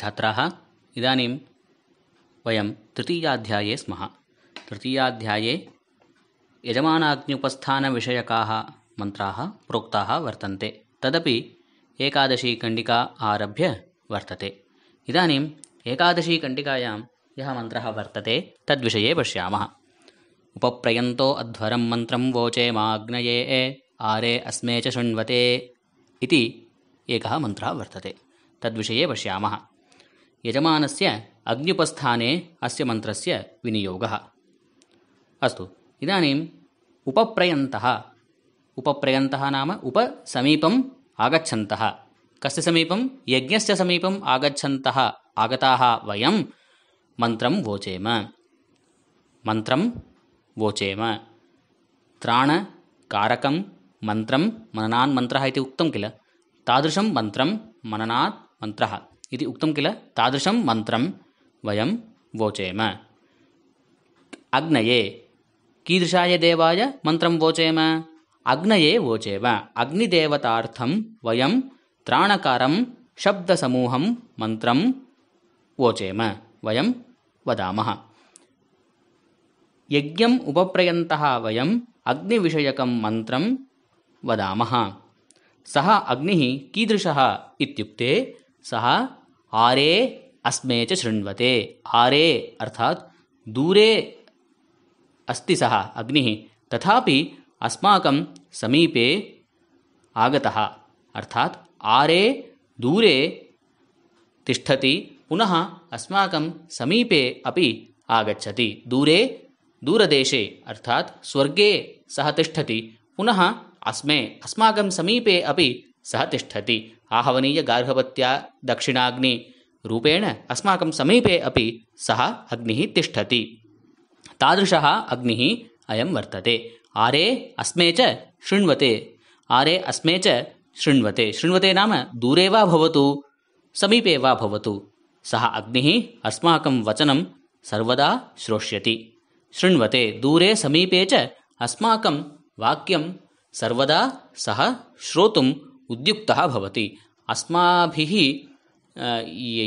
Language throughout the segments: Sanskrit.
छात्राः इदानीं वयं तृतीयाध्याये स्मः तृतीयाध्याये यजमानाग्न्युपस्थानविषयकाः मन्त्राः प्रोक्ताः वर्तन्ते तदपि एकादशीकण्डिका आरभ्य वर्तते इदानीम् एकादशीकण्डिकायां यः मन्त्रः वर्तते तद्विषये पश्यामः उपप्रयन्तो अध्वरं मन्त्रं वोचे माग्नये आरे अस्मे च शृण्वते इति एकः मन्त्रः वर्तते तद्विषये पश्यामः यजमानस्य अग्न्युपस्थाने अस्य मन्त्रस्य विनियोगः अस्तु इदानीम् उपप्रयन्तः उपप्रयन्तः नाम उपसमीपम् आगच्छन्तः कस्य समीपं यज्ञस्य समीपम् आगच्छन्तः आगताः वयं मन्त्रं वोचेम मन्त्रं वोचेम त्राणकारकं मन्त्रं मननान् मन्त्रः इति उक्तं किल तादृशं मन्त्रं मननात् मन्त्रः इति उक्तं किल तादृशं मन्त्रं वयं वोचेम अग्नये कीदृशाय देवाय मन्त्रं वोचेम अग्नये वोचेम अग्निदेवतार्थं वयं त्राणकारं शब्दसमूहं मन्त्रं वोचेम वयं वदामः यज्ञम् उपप्रयन्तः वयम् अग्निविषयकं मन्त्रं वदामः सः अग्निः कीदृशः इत्युक्ते सः आरे अस्मे च शृण्वते आरे अर्थात दूरे अस्ति सः अग्निः तथापि अस्माकं समीपे आगतः अर्थात् आरे दूरे तिष्ठति पुनः अस्माकं समीपे अपि आगच्छति दूरे दूरदेशे अर्थात् स्वर्गे सः तिष्ठति पुनः अस्मे अस्माकं समीपे अपि सः तिष्ठति आहवनीयगार्भवत्या दक्षिणाग्निरूपेण अस्माकं समीपे अपि सः अग्निः तिष्ठति तादृशः अग्निः अयं वर्तते आरे अस्मे च शृण्वते आरे अस्मे च शृण्वते शृण्वते नाम दूरे वा भवतु समीपे वा भवतु सः अग्निः अस्माकं वचनं सर्वदा श्रोष्यति शृण्वते दूरे समीपे च अस्माकं वाक्यं सर्वदा सः श्रोतुं उद्युक्तः भवति अस्माभिः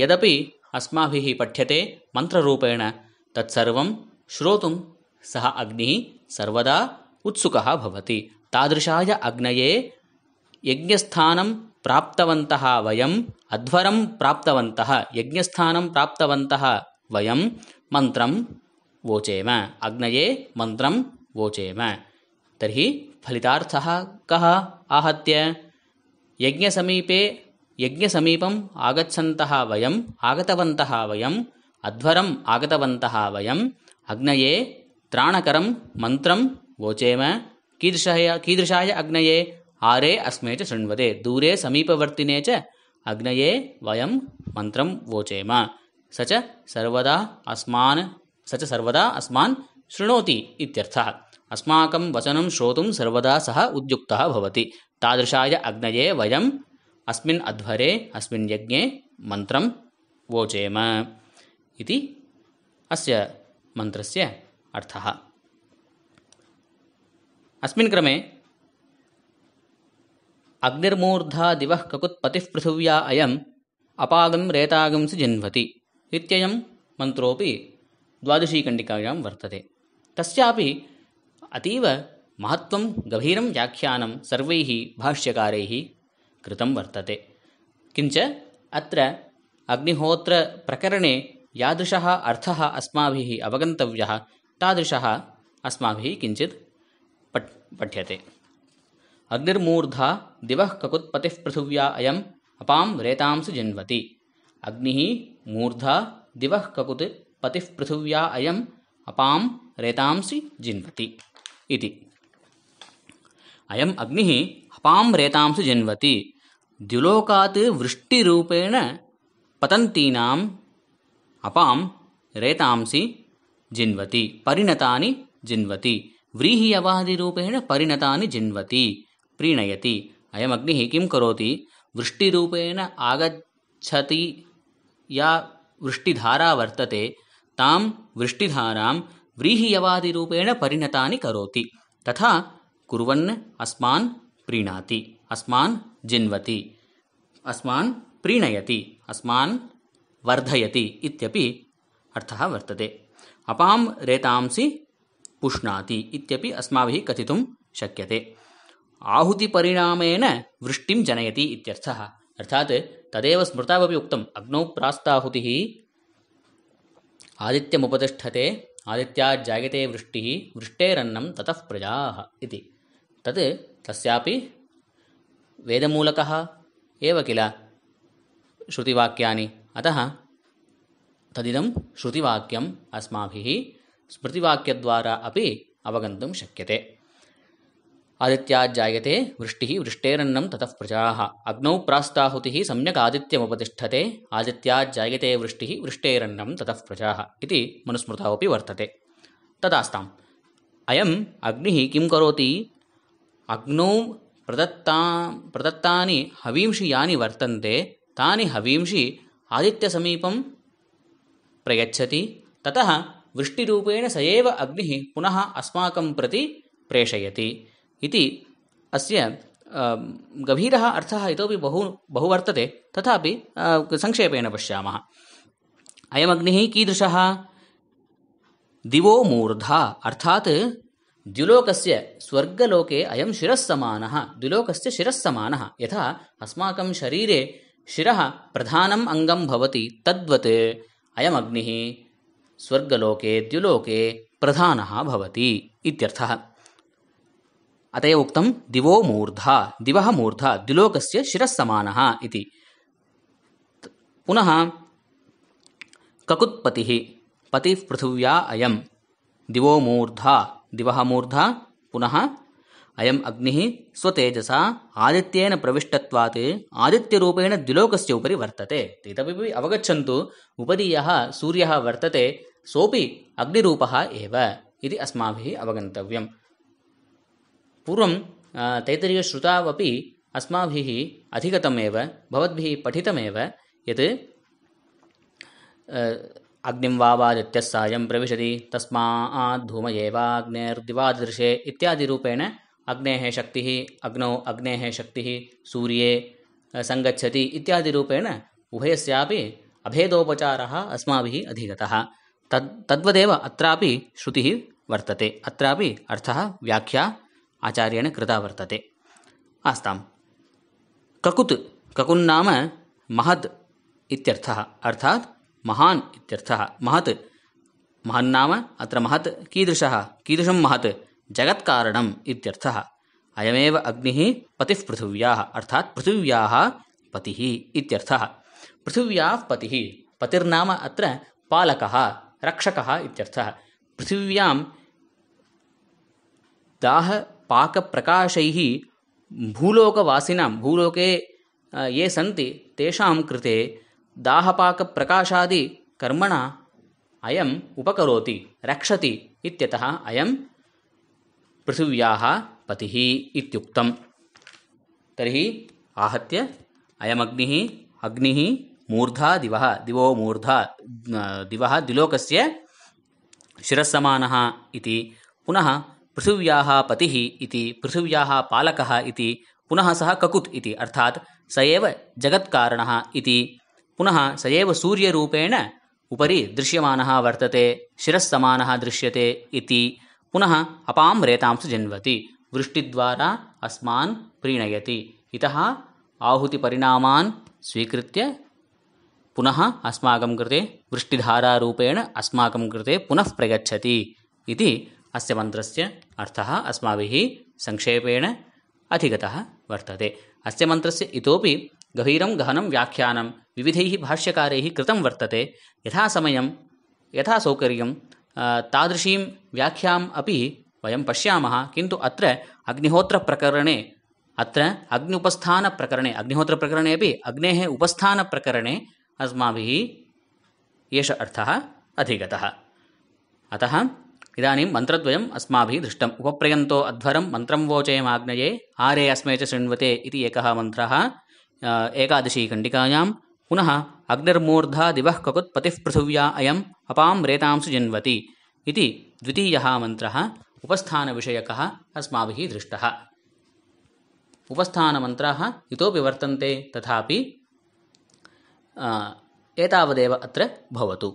यदपि अस्माभिः पठ्यते मन्त्ररूपेण तत्सर्वं श्रोतुं सः अग्निः सर्वदा उत्सुकः भवति तादृशाय अग्नये यज्ञस्थानं प्राप्तवन्तः वयम् अध्वरं प्राप्तवन्तः यज्ञस्थानं प्राप्तवन्तः वयं मन्त्रं वोचेम अग्नये मन्त्रं वोचेम तर्हि फलितार्थः कः आहत्य यज्ञसमीपे यज्ञसमीपम् आगच्छन्तः वयम् आगतवन्तः वयम् अध्वरम् आगतवन्तः वयम् अग्नये त्राणकरं मन्त्रं वोचेम कीदृशय कीदृशाय अग्नये आरे अस्मे च शृण्वते दूरे समीपवर्तिने च अग्नये वयं मन्त्रं वोचेम स च सर्वदा अस्मान् स च सर्वदा अस्मान् शृणोति इत्यर्थः अस्माकं वचनं श्रोतुं सर्वदा सः उद्युक्तः भवति तादृशाय अग्नये वयम् अस्मिन् अध्वरे अस्मिन् यज्ञे मन्त्रं वोचेम इति अस्य मन्त्रस्य अर्थः अस्मिन् क्रमे अग्निर्मूर्धा दिवः ककुत्पतिः पृथिव्या अयम् अपागं रेतागंसि जिन्वति इत्ययं मन्त्रोऽपि द्वादशीकण्डिकायां वर्तते तस्यापि अतीव महत्त्वं गभीरं व्याख्यानं सर्वैः भाष्यकारैः कृतं वर्तते किञ्च अत्र अग्निहोत्रप्रकरणे यादृशः अर्थः अस्माभिः अवगन्तव्यः तादृशः अस्माभिः किञ्चित् पठ्यते अग्निर्मूर्धा दिवः ककुत्पतिः पृथिव्या अयम् अपां रेतांसि जिन्वति अग्निः मूर्धा दिवः ककुत् पतिः पृथिव्या अयम् अपां रेतांसि जिन्वति इति अयम् अग्निः हपां रेतांसु जन्वति द्युलोकात् वृष्टिरूपेण पतन्तीनाम् अपां रेतांसि जिन्वति परिणतानि जिन्वति व्रीहियवादिरूपेण परिणतानि जिन्वति प्रीणयति अयमग्निः किं करोति रूपेण आगच्छति या वृष्टिधारा वर्तते तां वृष्टिधारां रूपेण परिणतानि करोति तथा कुर्वन् अस्मान् प्रीणाति अस्मान् जिन्वति अस्मान् प्रीणयति अस्मान् वर्धयति इत्यपि अर्थः वर्तते अपां रेतांसि पुष्णाति इत्यपि अस्माभिः कथितुं शक्यते आहुतिपरिणामेन वृष्टिं जनयति इत्यर्थः अर्थात् तदेव स्मृतावपि उक्तम् अग्नौ प्रास्ताहुतिः आदित्यमुपतिष्ठते आदित्याज्जायते वृष्टिः वृष्टेरन्नं ततः प्रजाः इति तत् तस्यापि वेदमूलकः एव किल श्रुतिवाक्यानि अतः तदिदं श्रुतिवाक्यम् अस्माभिः स्मृतिवाक्यद्वारा अपि अवगन्तुं शक्यते आदित्याज्जायते वृष्टिः वृष्टेरन्नं ततः प्रजाः अग्नौ प्रास्ताहुतिः सम्यक् आदित्यमुपतिष्ठते आदित्याज्जायते वृष्टिः वृष्टेरन्नं ततः प्रजाः इति मनुस्मृतौ अपि वर्तते तदास्ताम् अयम् अग्निः किं करोति अग्नौ प्रदत्ता प्रदत्तानि हवींषि यानि वर्तन्ते तानि हवींषि आदित्यसमीपं प्रयच्छति ततः वृष्टिरूपेण स एव अग्निः पुनः अस्माकं प्रति प्रेषयति इति अस्य गभीरः अर्थः इतोपि बहु बहु वर्तते तथापि संक्षेपेण पश्यामः अयमग्निः कीदृशः दिवो मूर्धा अर्थात् द्युलोकस्य स्वर्गलोके अयं शिरःसमानः द््युलोकस्य शिरस्समानः यथा अस्माकं शरीरे शिरः प्रधानम् अङ्गं भवति तद्वत् अयमग्निः स्वर्गलोके द्युलोके प्रधानः भवति इत्यर्थः अत एव उक्तं दिवो मूर्धा दिवः मूर्धा द्युलोकस्य शिरःसमानः इति पुनः ककुत्पतिः पतिः पृथिव्या अयं दिवो मूर्धा दिवः मूर्धा पुनः अयम् अग्निः स्वतेजसा आदित्येन प्रविष्टत्वात् आदित्यरूपेण द्विलोकस्य उपरि वर्तते इतमपि अवगच्छन्तु उपदीयः सूर्यः वर्तते सोऽपि अग्निरूपः एव इति अस्माभिः अवगन्तव्यं पूर्वं तैतरीयश्रुतावपि अस्माभिः अधिगतमेव भवद्भिः पठितमेव यत् अग्निं वावादित्यः सायं प्रविशति तस्माद्धूमयेवाग्नेर्दिवादृशे इत्यादिरूपेण अग्नेः शक्तिः अग्नौ अग्नेः शक्तिः सूर्ये सङ्गच्छति इत्यादिरूपेण उभयस्यापि अभेदोपचारः अस्माभिः अधिगतः तद् तद्वदेव अत्रापि श्रुतिः वर्तते अत्रापि अर्थः व्याख्या आचार्येण कृता वर्तते आस्तां ककुत् ककुन्नाम महद् इत्यर्थः अर्थात् महान इत्यर्थः महत् महन्नाम अत्र महत् कीदृशः कीदृशं महत् जगत्कारणम् इत्यर्थः अयमेव अग्निः पतिः पृथिव्याः अर्थात् पृथिव्याः पतिः इत्यर्थः पृथिव्याः पतिः पतिर्नाम अत्र पालकः रक्षकः इत्यर्थः पृथिव्यां दाहपाकप्रकाशैः भूलोकवासिनां भूलोके ये सन्ति तेषां कृते दाहपाक प्रकाशादि कर्मणा अयम् उपकरोति रक्षति इत्यतः अयम् पृथिव्याः पतिः इत्युक्तम् तर्हि आहत्य अयमग्निः अग्निः मूर्धा दिवः दिवो मूर्धा दिवः द्विलोकस्य शिरस्समानः इति पुनः पृथिव्याः पतिः इति पृथिव्याः पालकः इति पुनः सः ककुत् इति अर्थात् स एव जगत्कारणः इति पुनः स एव सूर्यरूपेण उपरि दृश्यमानः वर्तते शिरस्समानः दृश्यते इति पुनः अपां रेतांसु जन्वति वृष्टिद्वारा अस्मान् प्रीणयति इतः आहुतिपरिणामान् स्वीकृत्य पुनः अस्माकं कृते वृष्टिधारूपेण अस्माकं कृते पुनः प्रगच्छति इति अस्य मन्त्रस्य अर्थः अस्माभिः संक्षेपेण अधिगतः वर्तते अस्य मन्त्रस्य इतोपि गभीरं गहनं व्याख्यानं विविधैः भाष्यकारैः कृतं वर्तते यथा समयं यथा सौकर्यं तादृशीं व्याख्याम् अपि वयं पश्यामः किन्तु अत्र अग्निहोत्रप्रकरणे अत्र अग्न्युपस्थानप्रकरणे अग्निहोत्रप्रकरणेपि अग्नेः उपस्थानप्रकरणे अस्माभिः एष अर्थः अधिगतः अतः इदानीं मन्त्रद्वयम् अस्माभिः दृष्टम् उपप्रयन्तो अध्वरं मन्त्रं वोचयम् आग्नये आरे अस्मे च शृण्वते इति एकः मन्त्रः एकादशी पुनः अग्निर्मूर्धा दिवः ककुत्पतिः प्रसुव्या अयम् अपां रेतांसु जिन्वति इति द्वितीयः मन्त्रः उपस्थानविषयकः अस्माभिः दृष्टः उपस्थानमन्त्राः इतोपि वर्तन्ते तथापि एतावदेव अत्र भवतु